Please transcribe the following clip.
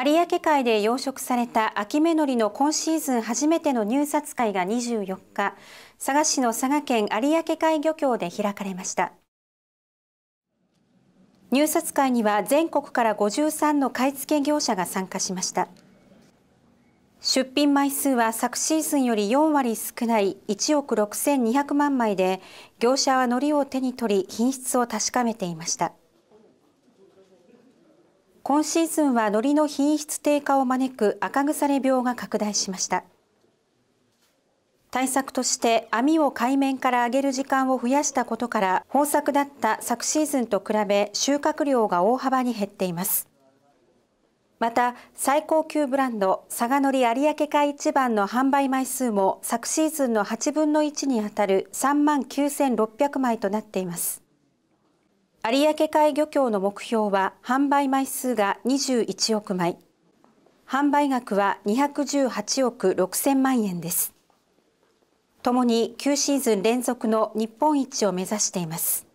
有明海で養殖された秋目海苔の今シーズン初めての入札会が24日、佐賀市の佐賀県有明海漁協で開かれました。入札会には全国から53の買い付け業者が参加しました。出品枚数は昨シーズンより4割少ない1億6200万枚で、業者は海苔を手に取り品質を確かめていました。今シーズンは海苔の品質低下を招く赤腐れ病が拡大しました対策として網を海面から上げる時間を増やしたことから豊作だった昨シーズンと比べ収穫量が大幅に減っていますまた最高級ブランド佐賀のり有明海一番の販売枚数も昨シーズンの8分の1にあたる3万9600枚となっています有明海漁協の目標は販売枚数が21億枚販売額は218億6000万円ですともに9シーズン連続の日本一を目指しています